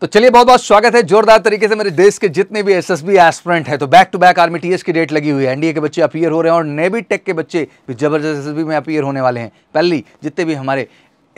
तो चलिए बहुत बहुत स्वागत है जोरदार तरीके से मेरे देश के जितने भी एसएसबी एस्पिरेंट हैं तो back to back army TS की डेट लगी हुई है एनडीए के बच्चे अपीयर हो रहे हैं और नेवी टेक के बच्चे भी जबरदस्त एसएसबी में अपीयर होने वाले हैं पहली जितने भी हमारे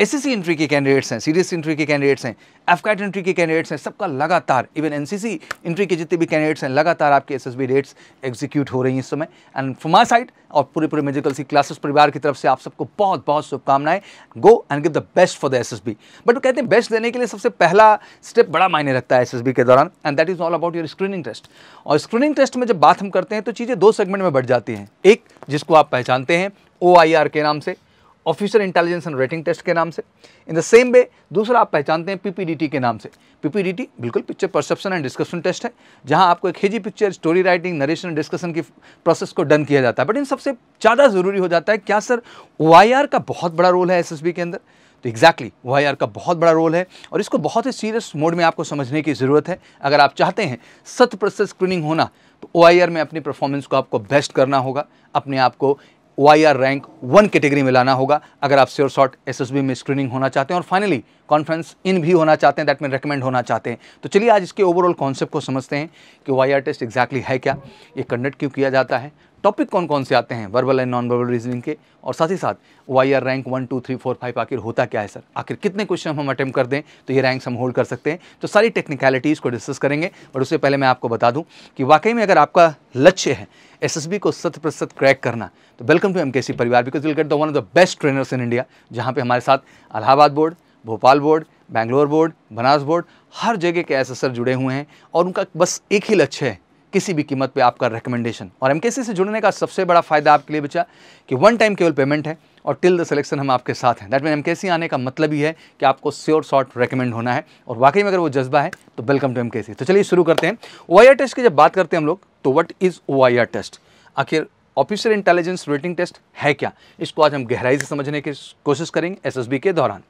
एस एंट्री के कैंडिडेट्स हैं सीरियस एंट्री के कैंडिडेट्स हैं एफकैट एंट्री के कैंडिडेट्स हैं सबका लगातार इवन एनसीसी एंट्री के जितने भी कैंडिडेट्स हैं लगातार आपके एसएसबी डेट्स एग्जीक्यूट हो रही हैं इस समय एंड फॉर साइड और पूरे पूरे मेजिकल सी क्लासेस परिवार की तरफ से आप सबको बहुत बहुत शुभकामनाएं go and give the best for the S S B but वो कहते हैं बेस्ट देने के लिए सबसे पहला स्टेप बड़ा मायने रखता है एस एस बी के दौरान and that is all about your screening test और स्क्रीनिंग टेस्ट में जब बात हम करते हैं तो चीज़ें दो सेगमेंट में बढ़ जाती हैं एक जिसको आप पहचानते हैं ओ आई आर के नाम से officer intelligence and rating test के नाम से इन द सेम वे दूसरा आप पहचानते हैं पीपीडीटी के नाम से पीपीडीटी बिल्कुल picture perception and discussion test है जहां आपको एक hazy picture story writing narration and discussion की प्रोसेस को डन किया जाता है बट इन सबसे ज़्यादा ज़रूरी हो जाता है क्या सर ओ का बहुत बड़ा रोल है एस के अंदर तो एग्जैक्टली exactly, वाई का बहुत बड़ा रोल है और इसको बहुत ही सीरियस मोड में आपको समझने की ज़रूरत है अगर आप चाहते हैं सत प्रतिशत स्क्रीनिंग होना तो ओ में अपनी परफॉर्मेंस को आपको बेस्ट करना होगा अपने आप को Y R rank one category में लाना होगा अगर आप श्योर शॉट बी में स्क्रीनिंग होना चाहते हैं और फाइनली कॉन्फ्रेंस इन भी होना चाहते हैं दैट मीन रिकमेंड होना चाहते हैं तो चलिए आज इसके ओवरऑल कॉन्सेप्ट को समझते हैं कि वाई आर टेस्ट एग्जैक्टली है क्या ये कंडक्ट क्यों किया जाता है टॉपिक कौन कौन से आते हैं verbal and non verbal reasoning के और साथ ही साथ Y R rank one two three four five आखिर होता क्या है सर आखिर कितने क्वेश्चन हम अटैम्प्ट कर दें तो ये रैंक्स हम होल्ड कर सकते हैं तो सारी टेक्निकलिटीज़ को डिस्कस करेंगे और उससे पहले मैं आपको बता दूँ कि वाकई में अगर आपका लक्ष्य है एस एस बी को शत प्रतिशत क्रैक करना तो welcome to M K C परिवार because will get the one of the best trainers in India जहाँ पर हमारे साथ Allahabad board Bhopal board Bangalore board Banaras board हर जगह के एस जुड़े हुए हैं और उनका बस एक ही लक्ष्य है किसी भी कीमत पे आपका रिकमेंडेशन और एम से जुड़ने का सबसे बड़ा फ़ायदा आपके लिए बचा कि वन टाइम केवल पेमेंट है और टिल द सिलेक्शन हम आपके साथ हैं दैट मीन एम आने का मतलब ही है कि आपको स्योर शॉर्ट रिकमेंड होना है और वाकई में अगर वो जज्बा है तो वेलकम टू एम तो चलिए शुरू करते हैं ओ टेस्ट की जब बात करते हैं हम लोग तो वट इज़ ओ टेस्ट आखिर ऑफिसर इंटेलिजेंस रेटिंग टेस्ट है क्या इसको आज हम गहराई से समझने की कोशिश करेंगे एसएसबी के दौरान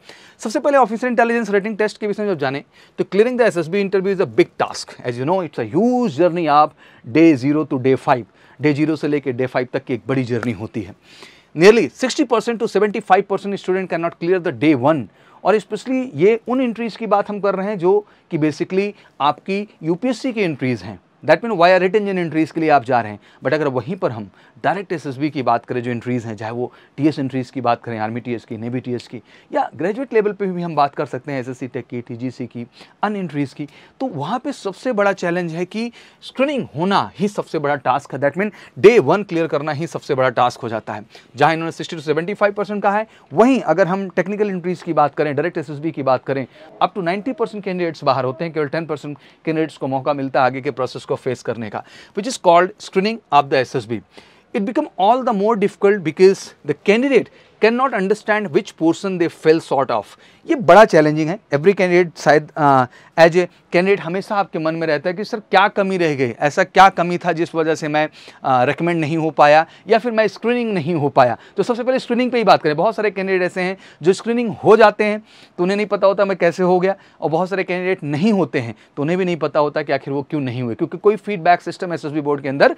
सबसे पहले ऑफिसर इंटेलिजेंस रेटिंग टेस्ट के विषय में जब जाने तो clearing the SSB interview is a big task as you know it's a huge journey आप day zero to day five day zero से लेकर डे फाइव तक की एक बड़ी जर्नी होती है nearly sixty percent to seventy five percent student can not clear the day one और स्पेशली ये उन इंट्रीज़ की बात हम कर रहे हैं जो कि बेसिकली आपकी यूपीएससी की इंट्रीज़ हैं दैट मीन वाई आर रिट जिन एंट्रीज़ के लिए आप जा रहे हैं बट अगर वहीं पर हम डायरेक्ट एस की बात करें जो एंट्रीज़ हैं चाहे वो टी एस एंट्रीज़ की बात करें आर्मी टी एस की नेवी टी एस की या ग्रेजुएट लेवल पर भी हम बात कर सकते हैं एस एस सी टेक की टी जी सी की अन एंट्रीज़ की तो वहाँ पर सबसे बड़ा चैलेंज है कि स्क्रीनिंग होना ही सबसे बड़ा टास्क है that mean day one clear करना ही सबसे बड़ा टास्क हो जाता है जहाँ इन्होंने sixty to seventy five percent कहा है वहीं अगर हम टेक्निकल एंट्रीज़ की बात करें डायरेक्ट एस एस बी की बात करें up to ninety percent candidates बाहर होते हैं केवल टेन परसेंट कैंडिडेट्स को मौका मिलता है आगे के प्रोसेस को को फेस करने का which is called screening of the S S B it become all the more difficult because the candidate can not understand which portion they fail sort of ये बड़ा चैलेंजिंग है एवरी कैंडिडेट शायद as a candidate हमेशा आपके मन में रहता है कि सर क्या कमी रह गई ऐसा क्या कमी था जिस वजह से मैं रिकमेंड नहीं हो पाया या फिर मैं स्क्रीनिंग नहीं हो पाया तो सबसे पहले स्क्रीनिंग पे ही बात करें बहुत सारे कैंडिडेट ऐसे हैं जो स्क्रीनिंग हो जाते हैं तो उन्हें नहीं पता होता मैं कैसे हो गया और बहुत सारे कैंडिडेट नहीं होते हैं तो उन्हें भी नहीं पता होता कि आखिर वो क्यों नहीं हुए क्योंकि कोई फीडबैक सिस्टम एस बोर्ड के अंदर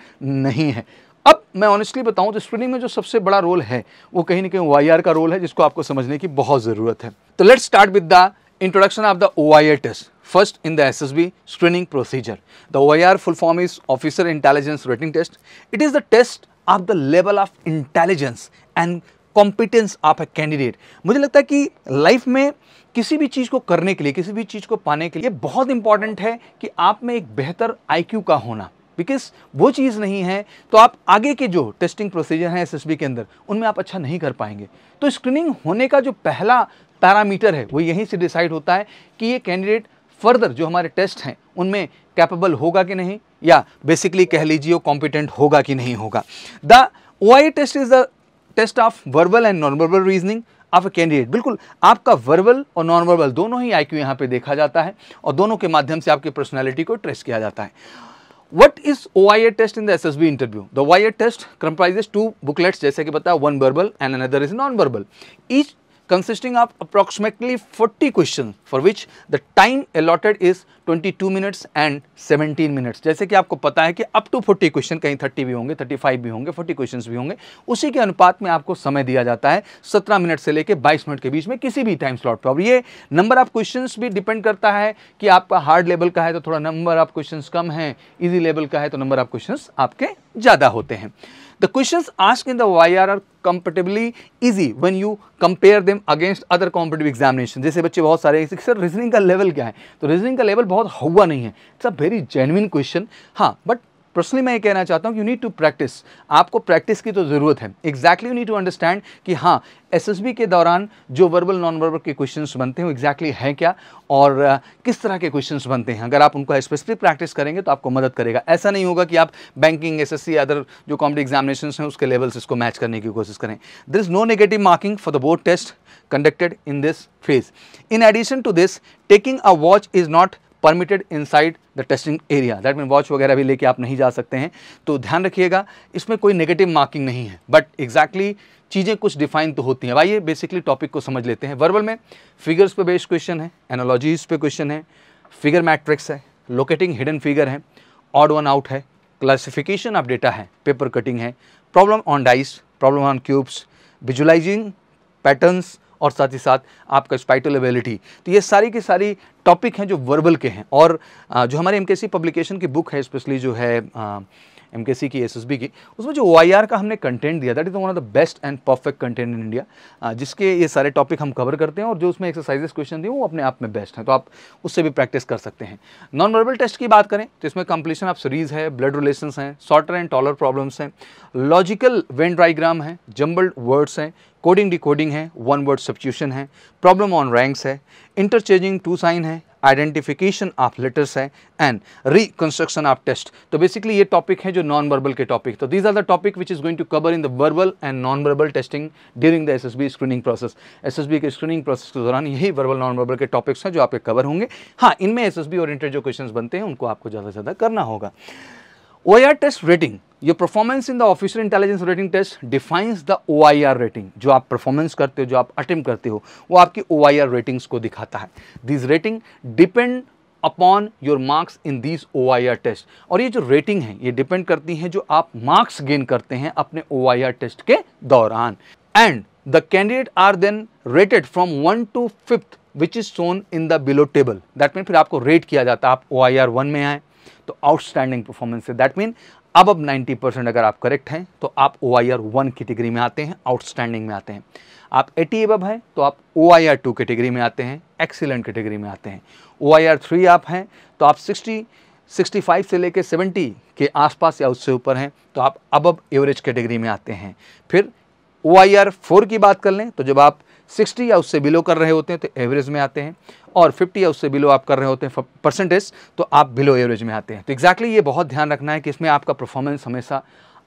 नहीं है अब मैं ऑनेस्टली बताऊं तो स्प्रिंटिंग में जो सबसे बड़ा रोल है वो कहीं ना कहीं वाई का रोल है जिसको आपको समझने की बहुत ज़रूरत है तो let start with the introduction of the OIR test. As in the SSB screening procedure. The OIR full form is officer intelligence rating test it is the test of the level of intelligence and competence of a candidate मुझे लगता है कि life में किसी भी चीज़ को करने के लिए किसी भी चीज़ को पाने के लिए बहुत इंपॉर्टेंट है कि आप में एक बेहतर आईक्यू का होना बिकॉज वो चीज़ नहीं है तो आप आगे के जो टेस्टिंग प्रोसीजर हैं एस के अंदर उनमें आप अच्छा नहीं कर पाएंगे तो स्क्रीनिंग होने का जो पहला पैरामीटर है वो यहीं से डिसाइड होता है कि ये कैंडिडेट फर्दर जो हमारे टेस्ट हैं उनमें कैपेबल होगा कि नहीं या बेसिकली कह लीजिए वो कॉम्पिटेंट होगा कि नहीं होगा the O test is the test of verbal and non verbal reasoning of a candidate बिल्कुल आपका वर्बल और नॉन वर्बल दोनों ही आई क्यू यहाँ पर देखा जाता है और दोनों के माध्यम से आपकी पर्सनैलिटी को ट्रेस किया जाता है What is OIA test in the SSB interview? The OIA test comprises two booklets, one verbal and another is non-verbal. Each consisting of approximately 40 questions for which the time allotted is 22 minutes and 17 minutes जैसे कि आपको पता है कि up to 40 question कहीं 30 भी होंगे 35 भी होंगे 40 क्वेश्चंस भी होंगे उसी के अनुपात में आपको समय दिया जाता है 17 मिनट से लेकर 22 मिनट के बीच में किसी भी टाइम स्लॉट पर अब ये नंबर ऑफ क्वेश्चंस भी डिपेंड करता है कि आपका हार्ड लेवल का है तो थोड़ा नंबर ऑफ क्वेश्चन कम है ईजी लेवल का है तो नंबर ऑफ क्वेश्चन आपके ज़्यादा होते हैं The questions asked in the YR are comparatively easy when you compare them against other competitive examination. jaise bachche bahut sare हैं सर रीजनिंग का लेवल क्या है तो रीजनिंग का लेवल बहुत हुआ नहीं है it's a very genuine question हाँ बट पर्सनली मैं ये कहना चाहता हूँ यू नीड टू प्रैक्टिस आपको प्रैक्टिस की तो ज़रूरत है exactly you need to understand कि हाँ एस के दौरान जो वर्बल नॉन वर्बल के क्वेश्चंस बनते हैं एग्जैक्टली exactly हैं क्या और आ, किस तरह के क्वेश्चंस बनते हैं अगर आप उनका स्पेसिफिक प्रैक्टिस करेंगे तो आपको मदद करेगा ऐसा नहीं होगा कि आप बैंकिंग एस एस अदर जो कॉम्पिटी एग्जामिनेशन हैं उसके लेवल्स इसको मैच करने की कोशिश करें there is no negative marking for the board test conducted in this phase in addition to this taking a watch is not permitted inside the testing area that mean watch वगैरह भी लेके आप नहीं जा सकते हैं तो ध्यान रखिएगा इसमें कोई नेगेटिव मार्किंग नहीं है बट एग्जैक्टली exactly चीज़ें कुछ डिफाइन तो होती हैं ये बेसिकली टॉपिक को समझ लेते हैं वर्बल में फिगर्स पे बेस्ड क्वेश्चन है एनोलॉजीज पे क्वेश्चन है फिगर मैट्रिक्स है लोकेटिंग हिडन फिगर है ऑड वन आउट है क्लासिफिकेशन ऑफ डेटा है पेपर कटिंग है problem on dice problem on cubes visualising patterns और साथ ही साथ आपका स्पाइटल एबिलिटी तो ये सारी की सारी टॉपिक हैं जो वर्बल के हैं और जो हमारे एम पब्लिकेशन की बुक है स्पेशली जो है एम के सी की एस एस बी की उसमें जो ओ आई आर का हमने कंटेंट दिया that is one of the best and perfect content in India जिसके ये सारे टॉपिक हम कवर करते हैं और जो उसमें एक्सरसाइजेस क्वेश्चन दिए वो अपने आप में बेस्ट हैं तो आप उससे भी प्रैक्टिस कर सकते हैं नॉन वर्बल टेस्ट की बात करें तो इसमें कंप्लीशन ऑफ सीरीज है ब्लड रिलेशन हैं शॉर्टर एंड टॉलर प्रॉब्लम्स हैं लॉजिकल वेन ड्राइग्राम है जम्बल्ड वर्ड्स हैं कोडिंग डिकोडिंग है वन वर्ड सब्सिट्यूशन है प्रॉब्लम ऑन रैंक्स है इंटरचेंजिंग टू साइन है आइडेंटिफिकेशन ऑफ लेटर्स है एंड रिकंस्ट्रक्शन ऑफ टेस्ट तो बेसिकली ये टॉपिक है जो नॉन वर्बल के टॉपिक तो these are the topic which is going to cover in the verbal and non verbal testing during the S S B screening process S S B के screening process के दौरान यही verbal non verbal के topics हैं जो आपके cover होंगे हाँ इनमें एस एस बी और इंटर जो क्वेश्चन बनते हैं उनको आपको ज़्यादा से ज़्यादा करना होगा O test rating your performance in the officer intelligence rating test defines the OIR rating जो आप परफॉर्मेंस करते हो जो आप attempt करते हो वो आपकी OIR रेटिंग्स को दिखाता है this rating depend upon your marks in this O test और ये जो रेटिंग है ये डिपेंड करती है जो आप मार्क्स गेन करते हैं अपने ओ टेस्ट के दौरान and the candidate are then rated from one to fifth which is shown in the below table that mean फिर आपको रेट किया जाता है आप ओ आई आर वन में आए तो आउटस्टैंडिंग परफॉर्मेंस है दैट मीन अब अब 90 परसेंट अगर आप करेक्ट हैं तो आप O I R one category में आते हैं आउटस्टैंडिंग में आते हैं आप एटी एब हैं तो आप O I R two category में आते हैं एक्सीलेंट कैटेगरी में आते हैं ओ आई आर थ्री आप हैं तो आप सिक्सटी सिक्सटी फाइव से लेकर सेवेंटी के आसपास या उससे ऊपर हैं तो आप अब अब एवरेज कैटेगरी में आते हैं फिर ओ आई आर फोर की बात कर लें तो जब आप सिक्सटी या उससे बिलो कर रहे होते हैं तो एवरेज में आते हैं और फिफ्टी या उससे बिलो आप कर रहे होते हैं परसेंटेज तो आप बिलो एवरेज में आते हैं तो एक्जैक्टली exactly ये बहुत ध्यान रखना है कि इसमें आपका परफॉर्मेंस हमेशा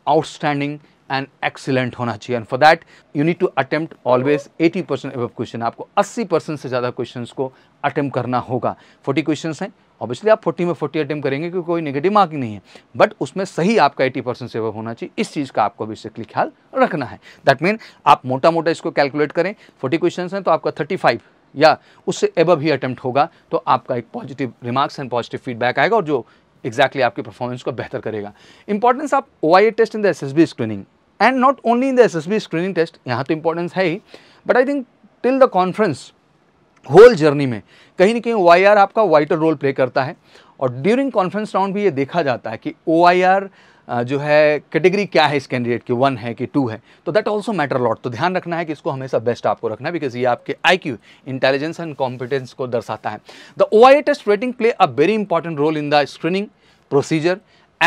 आउटस्टैंडिंग एंड एक्सीलेंट होना चाहिए and for that you need to attempt always eighty percent question आपको अस्सी परसेंट से ज़्यादा क्वेश्चन को अटैम्प्ट करना होगा फोर्टी क्वेश्चन हैं ऑब्वियसली आप 40 में 40 अटैम्प करेंगे क्योंकि कोई नेगेटिव मार्किंग नहीं है बट उसमें सही आपका 80 परसेंट सेवअप होना चाहिए इस चीज़ का आपको बेसिकली ख्याल रखना है दैट मीन आप मोटा मोटा इसको कैलकुलेट करें 40 क्वेश्चंस हैं तो आपका 35 या उससे एबव ही अटैम्प्ट होगा तो आपका एक positive remarks and positive feedback आएगा और जो एग्जैक्टली exactly आपकी परफॉर्मेंस को बेहतर करेगा इंपॉर्टेंस आप O test in the S screening and not only in the S screening test यहाँ तो इंपॉर्टेंस है ही but I think till the conference whole journey में कहीं ना कहीं ओ आपका वाइटर रोल प्ले करता है और ड्यूरिंग कॉन्फ्रेंस राउंड भी ये देखा जाता है कि ओ जो है कैटेगरी क्या है इस कैंडिडेट की वन है कि टू है तो दैट ऑल्सो मैटर लॉट तो ध्यान रखना है कि इसको हमेशा बेस्ट आपको रखना है बिकॉज ये आपके I Q intelligence and competence को दर्शाता है the O test rating play a very important role in the screening procedure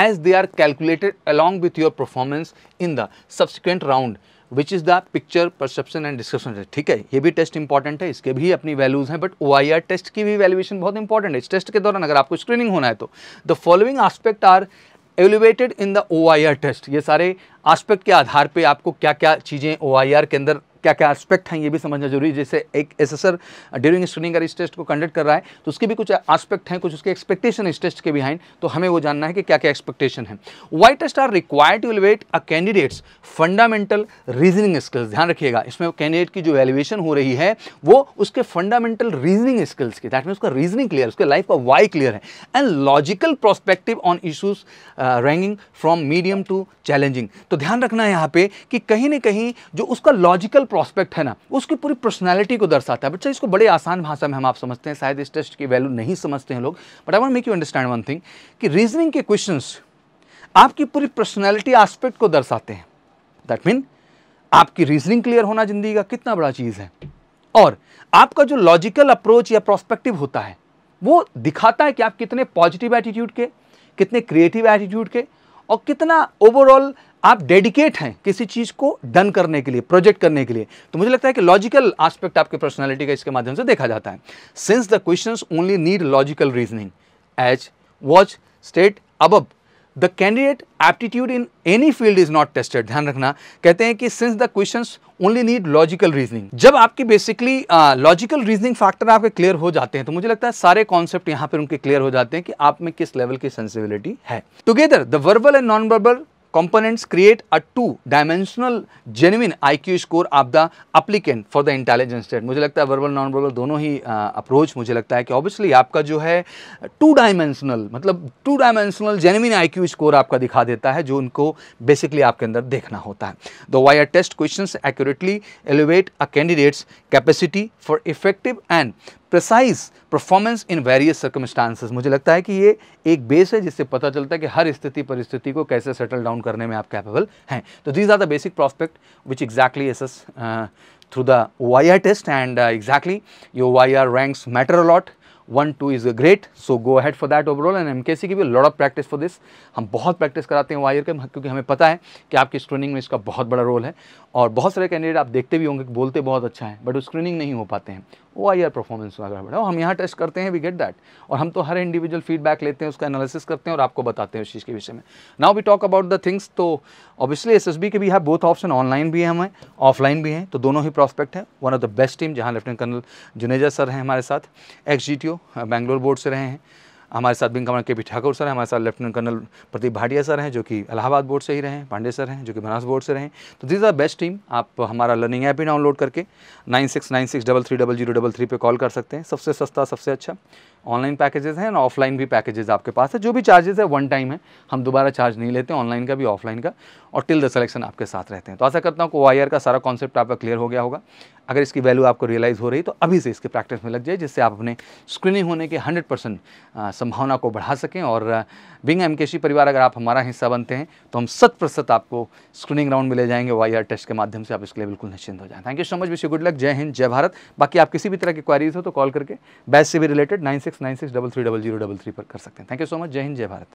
as they are calculated along with your performance in the subsequent round which is the picture perception and description ठीक है ये भी test important है इसके भी अपनी values हैं but O test की भी वैल्यूएशन बहुत इंपॉर्टेंट है इस टेस्ट के दौरान अगर आपको स्क्रीनिंग होना है तो the following aspect are elevated in the O test ये सारे आस्पेक्ट के आधार पर आपको क्या क्या चीज़ें ओ के अंदर क्या क्या एस्पेक्ट हैं ये भी समझना जरूरी है जैसे एक एसेसर ड्यूरिंग स्क्रीनिंग का इस टेस्ट को कंडक्ट कर रहा है तो उसके भी कुछ एस्पेक्ट हैं कुछ उसके एक्सपेक्टेशन इस टेस्ट के बिहाइंड तो हमें वो जानना है कि क्या क्या एक्सपेक्टेशन है Y test are required to elevate a candidate's fundamental reasoning skills ध्यान रखिएगा इसमें कैंडिडेट की जो एलिवेशन हो रही है वो उसके फंडामेंटल रीजनिंग स्किल्स की दैट मीन उसका रीजनिंग क्लियर उसके लाइफ का वाई क्लियर है and logical prospective on issues ranging from medium to challenging तो ध्यान रखना है यहाँ पे कि कहीं ना कहीं जो उसका लॉजिकल प्रोस्पेक्ट है ना उसकी पूरी पर्सनैलिटी को दर्शाता है बच्चा इसको बड़े आसान भाषा में हम आप समझते हैं शायद इस टेस्ट की वैल्यू नहीं समझते हैं लोग but I want make you understand one thing कि रीजनिंग के क्वेश्चन आपकी पूरी पर्सनैलिटी आस्पेक्ट को दर्शाते हैं दैट मीन आपकी रीजनिंग क्लियर होना ज़िंदगी का कितना बड़ा चीज़ है और आपका जो लॉजिकल अप्रोच या प्रोस्पेक्टिव होता है वो दिखाता है कि आप कितने पॉजिटिव एटीट्यूड के कितने क्रिएटिव एटीट्यूड के और कितना ओवरऑल आप डेडिकेट हैं किसी चीज़ को डन करने के लिए प्रोजेक्ट करने के लिए तो मुझे लगता है कि लॉजिकल आस्पेक्ट आपके पर्सनालिटी का इसके माध्यम से देखा जाता है since the question only need logical reasoning as watch state of the candidate aptitude in any field is not tested ध्यान रखना कहते हैं कि since the question only need logical reasoning जब आपकी बेसिकली लॉजिकल रीजनिंग फैक्टर आपके clear हो जाते हैं तो मुझे लगता है सारे कॉन्सेप्ट यहां पर उनके क्लियर हो जाते हैं कि आप में किस लेवल की सेंसिबिलिटी है together the verbal and non verbal components create a two-dimensional genuine IQ score of the applicant for the intelligence test. मुझे लगता है वर्बल नॉन वर्बल दोनों ही अप्रोच मुझे लगता है कि ऑब्वियसली आपका जो है टू डायमेंशनल मतलब two dimensional genuine I Q score आपका दिखा देता है जो उनको बेसिकली आपके अंदर देखना होता है दो Y R test question accurately elevate a candidate's capacity for effective and precise performance in various circumstances मुझे लगता है कि ये एक बेस है जिससे पता चलता है कि हर स्थिति परिस्थिति को कैसे सेटल डाउन परफॉर्म करने में आप कैपेबल हैं तो these are the basic prospect which exactly assess through the Y R test and exactly your Y R ranks matter a lot one two is a great so go head for that overall and M K C की भी lot of practice for this हम बहुत practice कराते हैं wire के क्योंकि हमें पता है कि आपकी स्क्रीनिंग में इसका बहुत बड़ा रोल है और बहुत सारे कैंडिडेट आप देखते भी होंगे कि बोलते बहुत अच्छा है बट स्क्रीनिंग नहीं हो पाते हैं वो आई आर परफॉर्मेंस वगैरह और हम यहाँ टेस्ट करते हैं वी गेट दैट और हम तो हर इंडिविजुअल फीडबैक लेते हैं उसका एनालिसिस करते हैं और आपको बताते हैं उस चीज़ के विषय में now we talk about the things तो ऑब्वियसली एस के भी है बोथ ऑप्शन ऑनलाइन भी है हमें ऑफलाइन भी हैं तो दोनों ही प्रॉस्पेक्ट हैं one of the best team जहाँ लेफ्टिनेंट कर्नल जुनेजा सर हैं हमारे साथ ex G T O board से रहे हैं हमारे साथ wing commander K P Thakur sir हैं हमारे साथ lieutenant colonel Pradeep Bhatia sir हैं जो कि इलाहाबाद बोर्ड से ही रहे हैं पांडे सर हैं जो कि बनास बोर्ड से रहे हैं तो दिस आर बेस्ट टीम आप हमारा लर्निंग ऐप ही डाउनलोड करके nine six nine six double three double zero double three पर कॉल कर सकते हैं सबसे सस्ता सबसे अच्छा ऑनलाइन पैकेजेस हैं और ऑफलाइन भी पैकेजेस आपके पास है जो भी चार्जेस है वन टाइम है हम दोबारा चार्ज नहीं लेते ऑनलाइन का भी ऑफलाइन का और टिल द सिलेक्शन आपके साथ रहते हैं तो ऐसा करता हूँ को ओ का सारा कॉन्सेप्ट आपका क्लियर हो गया होगा अगर इसकी वैल्यू आपको रियलाइज़ हो रही तो अभी से इसके प्रैक्टिस में लग जाए जिससे आप अपने स्क्रीनिंग होने के हंड्रेड परसेंट संभावना को बढ़ा सकें और बिंग एम परिवार अगर आप हमारा हिस्सा बनते हैं तो हम शत प्रसत आपको स्क्रीनिंग राउंड में ले जाएंगे वाई टेस्ट के माध्यम से आप इसके लिए बिल्कुल निश्चिंत हो जाए thank you so much wish you good luck जय हिंद जय भारत बाकी आप किसी भी तरह की क्वारीज हो तो कॉल करके बैच से भी related nine six nine six double three double zero double three पर कर सकते हैं थैंक यू सो मच जय हिंद जय भारत